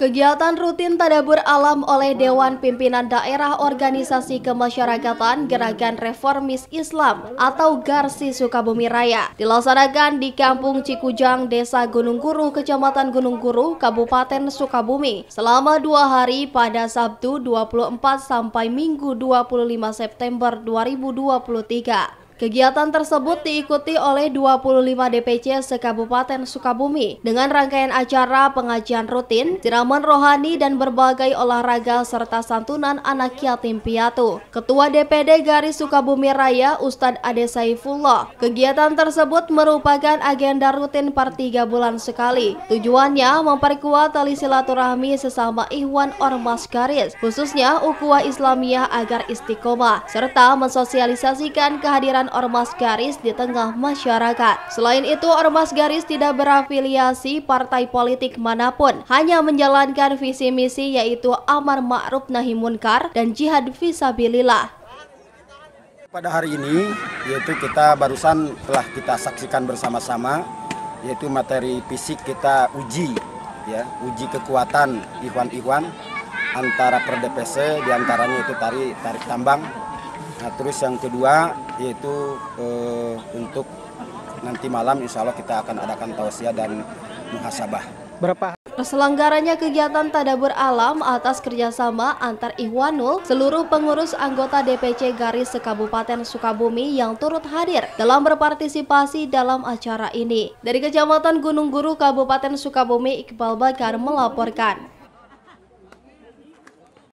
Kegiatan rutin tadabur alam oleh Dewan Pimpinan Daerah Organisasi Kemasyarakatan Gerakan Reformis Islam atau Garsi Sukabumi Raya dilaksanakan di Kampung Cikujang, Desa Gunung Guru, Kecamatan Gunung Guru, Kabupaten Sukabumi selama dua hari pada Sabtu 24 sampai Minggu 25 September 2023. Kegiatan tersebut diikuti oleh 25 DPC sekabupaten Sukabumi dengan rangkaian acara pengajian rutin, siraman rohani dan berbagai olahraga serta santunan anak yatim piatu. Ketua DPD Garis Sukabumi Raya Ustadz Ade Saifullah. Kegiatan tersebut merupakan agenda rutin per 3 bulan sekali. Tujuannya memperkuat tali silaturahmi sesama Ikhwan Ormas Garis, khususnya Ukhuwah Islamiyah agar istiqomah, serta mensosialisasikan kehadiran ormas garis di tengah masyarakat. Selain itu, ormas garis tidak berafiliasi partai politik manapun, hanya menjalankan visi misi yaitu amar ma'ruf nahi munkar dan jihad visabilillah. Pada hari ini, yaitu kita barusan telah kita saksikan bersama-sama, yaitu materi fisik kita uji, ya, uji kekuatan iwan- iwan antara per DPC, diantaranya itu tari tarik tambang, Nah, terus yang kedua yaitu eh, untuk nanti malam insya Allah kita akan adakan tausiah dan muhasabah. Berapa? Terselenggaranya kegiatan tadabur alam atas kerjasama antar Ihwanul, seluruh pengurus anggota DPC Garis Sekabupaten Sukabumi yang turut hadir dalam berpartisipasi dalam acara ini. Dari Kecamatan Gunung Guru Kabupaten Sukabumi, Iqbal Bakar melaporkan.